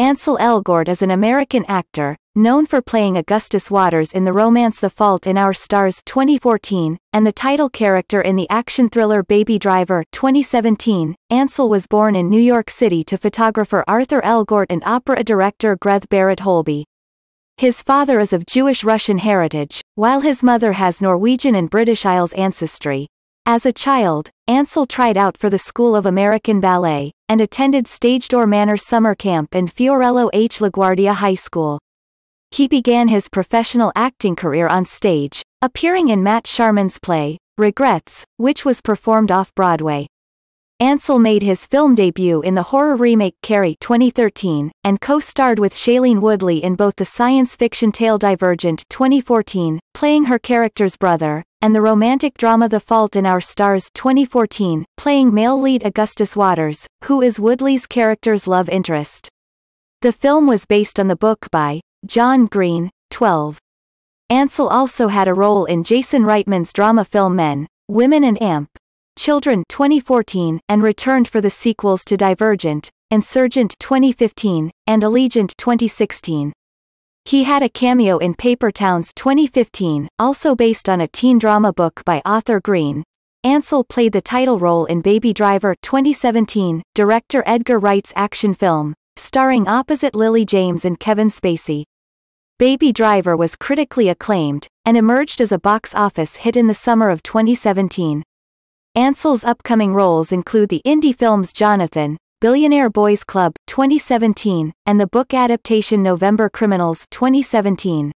Ansel Elgort is an American actor, known for playing Augustus Waters in the romance The Fault in Our Stars 2014, and the title character in the action thriller Baby Driver 2017. Ansel was born in New York City to photographer Arthur Elgort and opera director Greth Barrett Holby. His father is of Jewish Russian heritage, while his mother has Norwegian and British Isles ancestry. As a child, Ansel tried out for the School of American Ballet, and attended Stagedoor Manor Summer Camp and Fiorello H. LaGuardia High School. He began his professional acting career on stage, appearing in Matt Sharman's play, Regrets, which was performed off-Broadway. Ansel made his film debut in the horror remake Carrie 2013, and co-starred with Shailene Woodley in both the science fiction tale Divergent 2014, playing her character's brother, and the romantic drama The Fault in Our Stars 2014, playing male lead Augustus Waters, who is Woodley's character's love interest. The film was based on the book by John Green, 12. Ansel also had a role in Jason Reitman's drama film Men, Women and Amp, Children 2014, and returned for the sequels to Divergent, Insurgent 2015, and Allegiant 2016. He had a cameo in Paper Towns 2015, also based on a teen drama book by author Green. Ansel played the title role in Baby Driver 2017, director Edgar Wright's action film, starring opposite Lily James and Kevin Spacey. Baby Driver was critically acclaimed, and emerged as a box office hit in the summer of 2017. Ansel's upcoming roles include the indie films Jonathan, Billionaire Boys Club, 2017, and the book adaptation November Criminals, 2017.